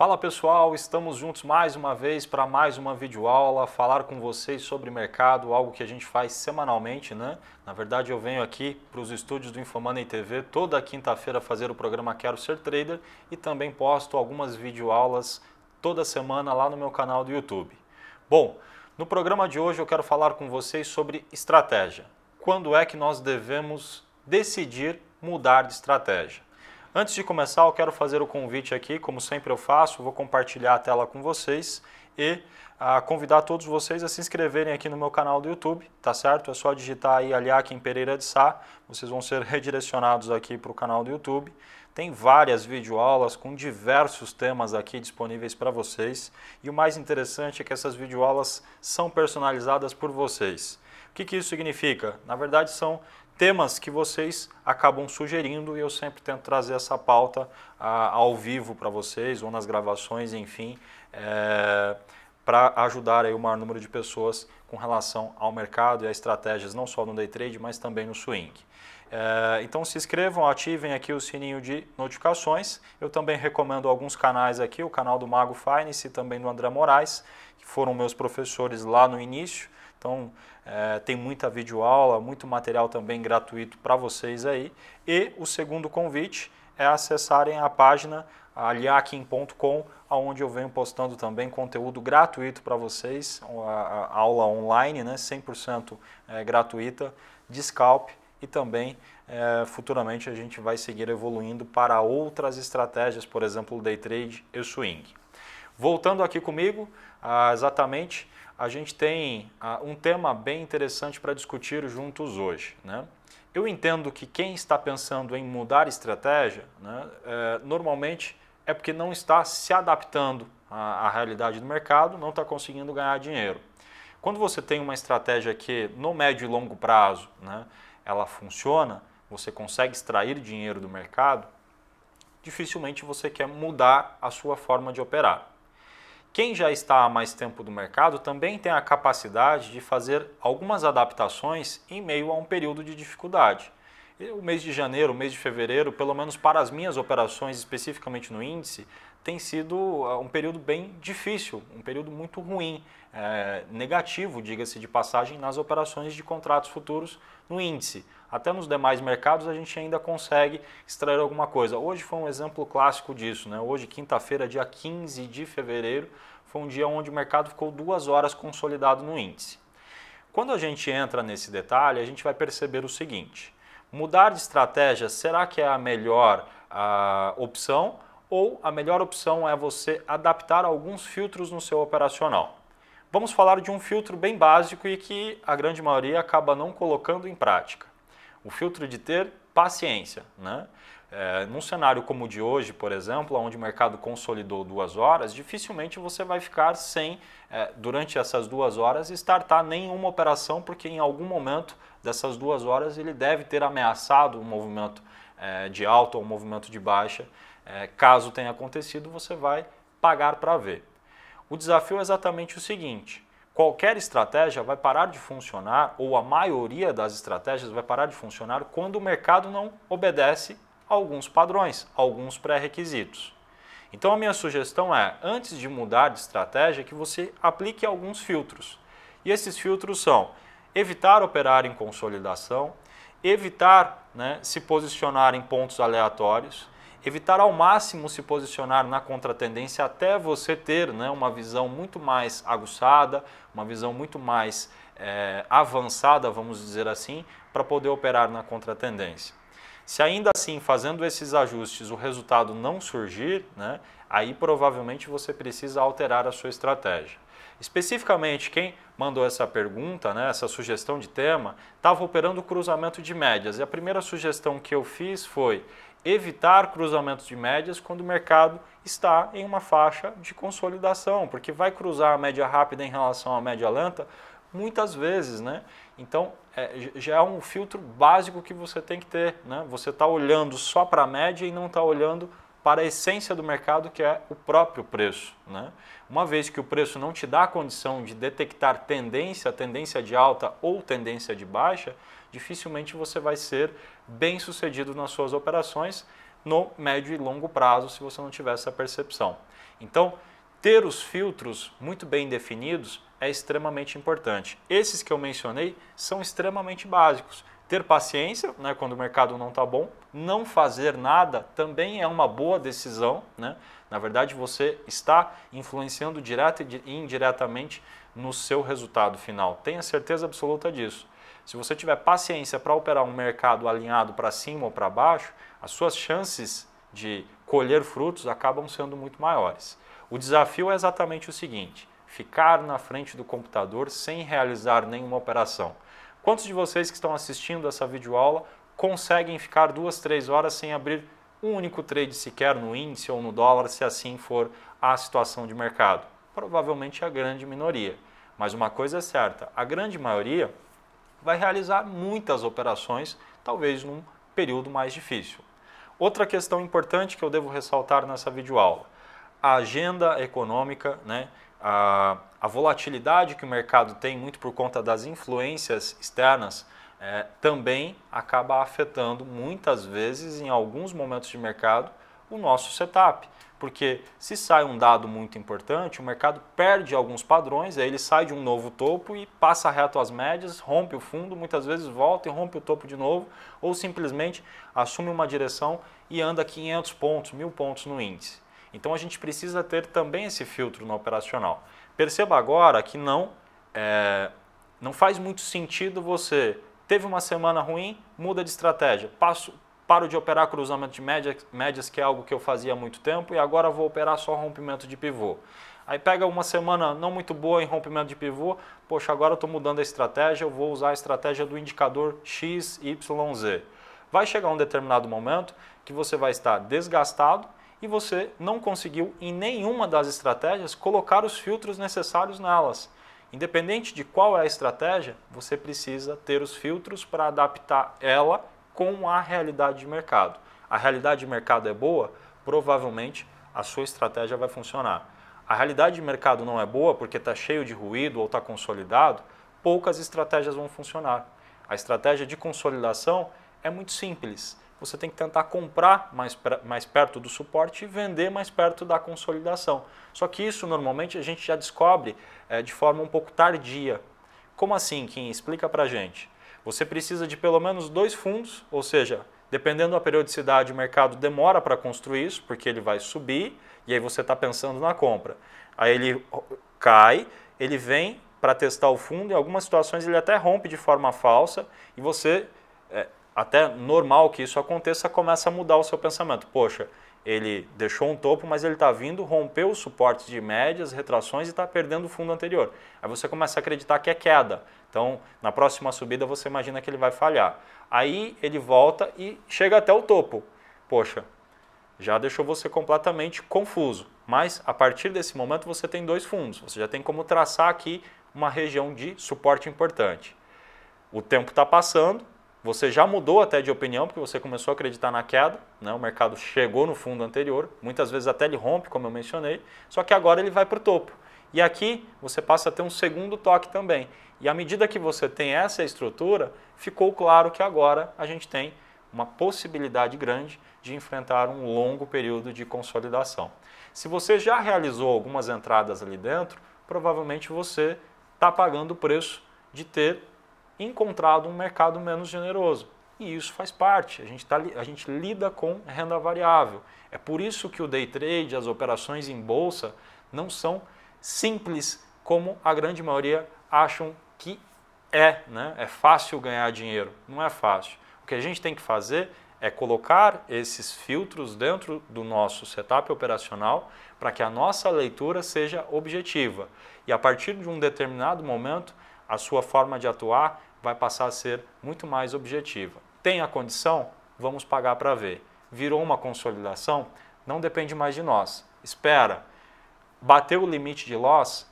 Fala pessoal, estamos juntos mais uma vez para mais uma videoaula, falar com vocês sobre mercado, algo que a gente faz semanalmente, né? Na verdade, eu venho aqui para os estúdios do Infomoney TV toda quinta-feira fazer o programa Quero Ser Trader e também posto algumas videoaulas toda semana lá no meu canal do YouTube. Bom, no programa de hoje eu quero falar com vocês sobre estratégia. Quando é que nós devemos decidir mudar de estratégia? Antes de começar, eu quero fazer o convite aqui, como sempre eu faço, vou compartilhar a tela com vocês e ah, convidar todos vocês a se inscreverem aqui no meu canal do YouTube, tá certo? É só digitar aí Aliakim Pereira de Sá, vocês vão ser redirecionados aqui para o canal do YouTube. Tem várias videoaulas com diversos temas aqui disponíveis para vocês e o mais interessante é que essas videoaulas são personalizadas por vocês. O que, que isso significa? Na verdade, são temas que vocês acabam sugerindo e eu sempre tento trazer essa pauta ah, ao vivo para vocês ou nas gravações, enfim, é, eh, para ajudar aí o maior número de pessoas com relação ao mercado e a estratégias não só no day trade, mas também no swing. É, então se inscrevam, ativem aqui o sininho de notificações. Eu também recomendo alguns canais aqui, o canal do Mago Finance e também do André Moraes, que foram meus professores lá no início. Então, é, tem muita videoaula, muito material também gratuito para vocês aí. E o segundo convite é acessarem a página aliakim.com, onde eu venho postando também conteúdo gratuito para vocês, a, a aula online, né, 100% é, gratuita, de scalp e também é, futuramente a gente vai seguir evoluindo para outras estratégias, por exemplo, o day trade e o swing. Voltando aqui comigo, ah, exatamente, a gente tem ah, um tema bem interessante para discutir juntos hoje. Né? Eu entendo que quem está pensando em mudar estratégia, né, é, normalmente é porque não está se adaptando à, à realidade do mercado, não está conseguindo ganhar dinheiro. Quando você tem uma estratégia que no médio e longo prazo né, ela funciona, você consegue extrair dinheiro do mercado, dificilmente você quer mudar a sua forma de operar. Quem já está há mais tempo do mercado também tem a capacidade de fazer algumas adaptações em meio a um período de dificuldade. O mês de janeiro, o mês de fevereiro, pelo menos para as minhas operações especificamente no índice, tem sido ah, um período bem difícil, um período muito ruim, é, negativo, diga-se de passagem, nas operações de contratos futuros no índice. Até nos demais mercados a gente ainda consegue extrair alguma coisa. Hoje foi um exemplo clássico disso, né? Hoje, quinta-feira, dia 15 de fevereiro, foi um dia onde o mercado ficou duas horas consolidado no índice. Quando a gente entra nesse detalhe, a gente vai perceber o seguinte: mudar de estratégia será que é a melhor a, ah, opção? ou a melhor opção é você adaptar alguns filtros no seu operacional. Vamos falar de um filtro bem básico e que a grande maioria acaba não colocando em prática. O filtro de ter paciência. Né? É, num cenário como o de hoje, por exemplo, onde o mercado consolidou duas horas, dificilmente você vai ficar sem, é, durante essas duas horas, startar nenhuma operação, porque em algum momento dessas duas horas ele deve ter ameaçado um movimento é, de alta ou um movimento de baixa é, caso tenha acontecido, você vai pagar para ver. O desafio é exatamente o seguinte: qualquer estratégia vai parar de funcionar, ou a maioria das estratégias vai parar de funcionar quando o mercado não obedece a alguns padrões, a alguns pré-requisitos. Então a minha sugestão é, antes de mudar de estratégia, que você aplique alguns filtros. E esses filtros são evitar operar em consolidação, evitar né, se posicionar em pontos aleatórios, evitar ao máximo se posicionar na contratendência até você ter né, uma visão muito mais aguçada, uma visão muito mais é, avançada, vamos dizer assim, para poder operar na contratendência. Se ainda assim, fazendo esses ajustes, o resultado não surgir, né, aí provavelmente você precisa alterar a sua estratégia. Especificamente, quem mandou essa pergunta, né, essa sugestão de tema, estava operando o cruzamento de médias. E a primeira sugestão que eu fiz foi: evitar cruzamentos de médias quando o mercado está em uma faixa de consolidação, porque vai cruzar a média rápida em relação à média lenta muitas vezes, né? Então, é, já é um filtro básico que você tem que ter, né? Você está olhando só para a média e não está olhando para a essência do mercado, que é o próprio preço. Né? Uma vez que o preço não te dá a condição de detectar tendência, tendência de alta ou tendência de baixa, dificilmente você vai ser bem sucedido nas suas operações no médio e longo prazo, se você não tiver essa percepção. Então, ter os filtros muito bem definidos é extremamente importante. Esses que eu mencionei são extremamente básicos ter paciência né, quando o mercado não está bom, não fazer nada também é uma boa decisão. Né? Na verdade, você está influenciando direto e indiretamente no seu resultado final. Tenha certeza absoluta disso. Se você tiver paciência para operar um mercado alinhado para cima ou para baixo, as suas chances de colher frutos acabam sendo muito maiores. O desafio é exatamente o seguinte: ficar na frente do computador sem realizar nenhuma operação. Quantos de vocês que estão assistindo essa videoaula conseguem ficar duas, três horas sem abrir um único trade sequer no índice ou no dólar, se assim for a situação de mercado? Provavelmente a grande minoria. Mas uma coisa é certa, a grande maioria vai realizar muitas operações, talvez num período mais difícil. Outra questão importante que eu devo ressaltar nessa videoaula, a agenda econômica, né, a, a volatilidade que o mercado tem, muito por conta das influências externas, é, também acaba afetando muitas vezes, em alguns momentos de mercado, o nosso setup. Porque se sai um dado muito importante, o mercado perde alguns padrões, aí ele sai de um novo topo e passa reto às médias, rompe o fundo, muitas vezes volta e rompe o topo de novo, ou simplesmente assume uma direção e anda 500 pontos, 1000 pontos no índice. Então a gente precisa ter também esse filtro no operacional. Perceba agora que não, é, não faz muito sentido você teve uma semana ruim, muda de estratégia, passo, paro de operar cruzamento de médias, médias, que é algo que eu fazia há muito tempo, e agora vou operar só rompimento de pivô. Aí pega uma semana não muito boa em rompimento de pivô, poxa, agora estou mudando a estratégia, eu vou usar a estratégia do indicador XYZ. Vai chegar um determinado momento que você vai estar desgastado e você não conseguiu em nenhuma das estratégias colocar os filtros necessários nelas. Independente de qual é a estratégia, você precisa ter os filtros para adaptar ela com a realidade de mercado. A realidade de mercado é boa? Provavelmente a sua estratégia vai funcionar. A realidade de mercado não é boa porque está cheio de ruído ou está consolidado, poucas estratégias vão funcionar. A estratégia de consolidação é muito simples você tem que tentar comprar mais, mais perto do suporte e vender mais perto da consolidação. Só que isso normalmente a gente já descobre é, de forma um pouco tardia. Como assim, Kim? Explica a gente. Você precisa de pelo menos dois fundos, ou seja, dependendo da periodicidade, o mercado demora para construir isso, porque ele vai subir e aí você está pensando na compra. Aí ele cai, ele vem para testar o fundo, em algumas situações ele até rompe de forma falsa e você é, até normal que isso aconteça, começa a mudar o seu pensamento. Poxa, ele deixou um topo, mas ele está vindo, rompeu os suportes de médias, retrações e está perdendo o fundo anterior. Aí você começa a acreditar que é queda. Então, na próxima subida, você imagina que ele vai falhar. Aí ele volta e chega até o topo. Poxa, já deixou você completamente confuso. Mas a partir desse momento, você tem dois fundos. Você já tem como traçar aqui uma região de suporte importante. O tempo está passando, você já mudou até de opinião, porque você começou a acreditar na queda, né? o mercado chegou no fundo anterior, muitas vezes até ele rompe, como eu mencionei, só que agora ele vai para o topo. E aqui você passa a ter um segundo toque também. E à medida que você tem essa estrutura, ficou claro que agora a gente tem uma possibilidade grande de enfrentar um longo período de consolidação. Se você já realizou algumas entradas ali dentro, provavelmente você está pagando o preço de ter encontrado um mercado menos generoso. E isso faz parte, a gente, tá, a gente lida com renda variável. É por isso que o day trade, as operações em bolsa, não são simples como a grande maioria acham que é. Né? É fácil ganhar dinheiro, não é fácil. O que a gente tem que fazer é colocar esses filtros dentro do nosso setup operacional para que a nossa leitura seja objetiva. E a partir de um determinado momento, a sua forma de atuar vai passar a ser muito mais objetiva. Tem a condição? Vamos pagar para ver. Virou uma consolidação? Não depende mais de nós. Espera. Bateu o limite de loss?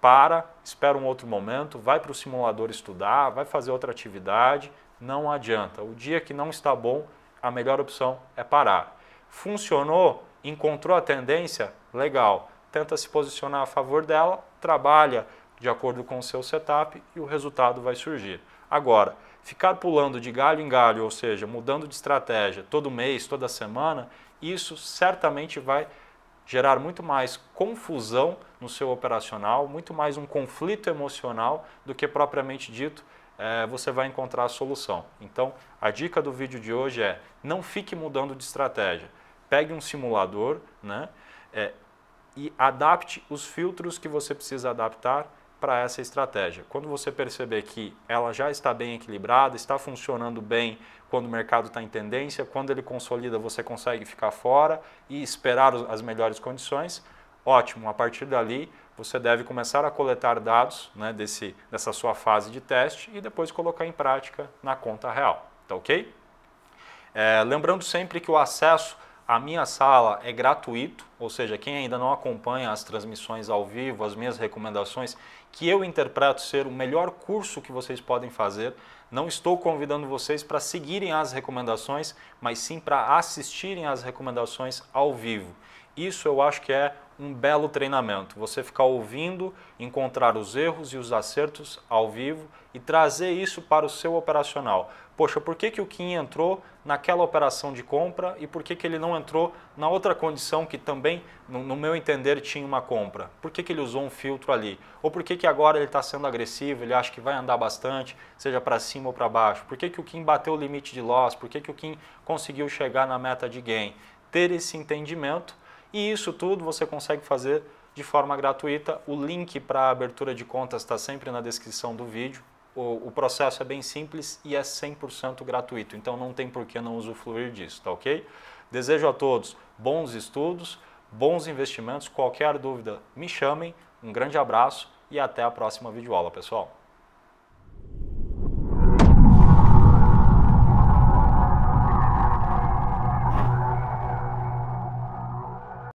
Para, espera um outro momento, vai para o simulador estudar, vai fazer outra atividade, não adianta. O dia que não está bom, a melhor opção é parar. Funcionou? Encontrou a tendência? Legal. Tenta se posicionar a favor dela, trabalha de acordo com o seu setup e o resultado vai surgir. Agora, ficar pulando de galho em galho, ou seja, mudando de estratégia todo mês, toda semana, isso certamente vai gerar muito mais confusão no seu operacional, muito mais um conflito emocional do que propriamente dito é, você vai encontrar a solução. Então, a dica do vídeo de hoje é não fique mudando de estratégia. Pegue um simulador né, é, e adapte os filtros que você precisa adaptar para essa estratégia. Quando você perceber que ela já está bem equilibrada, está funcionando bem quando o mercado está em tendência, quando ele consolida, você consegue ficar fora e esperar as melhores condições. Ótimo, a partir dali você deve começar a coletar dados né, desse, dessa sua fase de teste e depois colocar em prática na conta real. Tá ok? É, lembrando sempre que o acesso a minha sala é gratuito, ou seja, quem ainda não acompanha as transmissões ao vivo, as minhas recomendações, que eu interpreto ser o melhor curso que vocês podem fazer. Não estou convidando vocês para seguirem as recomendações, mas sim para assistirem as recomendações ao vivo. Isso eu acho que é um belo treinamento. Você ficar ouvindo, encontrar os erros e os acertos ao vivo e trazer isso para o seu operacional. Poxa, por que, que o Kim entrou naquela operação de compra e por que, que ele não entrou na outra condição que também, no, no meu entender, tinha uma compra? Por que, que ele usou um filtro ali? Ou por que, que agora ele está sendo agressivo, ele acha que vai andar bastante, seja para cima ou para baixo? Por que, que o Kim bateu o limite de loss? Por que, que o Kim conseguiu chegar na meta de gain? Ter esse entendimento e isso tudo você consegue fazer de forma gratuita. O link para a abertura de contas está sempre na descrição do vídeo. O, o, processo é bem simples e é 100% gratuito, então não tem por que não usufruir disso, tá ok? Desejo a todos bons estudos, bons investimentos. Qualquer dúvida, me chamem. Um grande abraço e até a próxima videoaula, pessoal.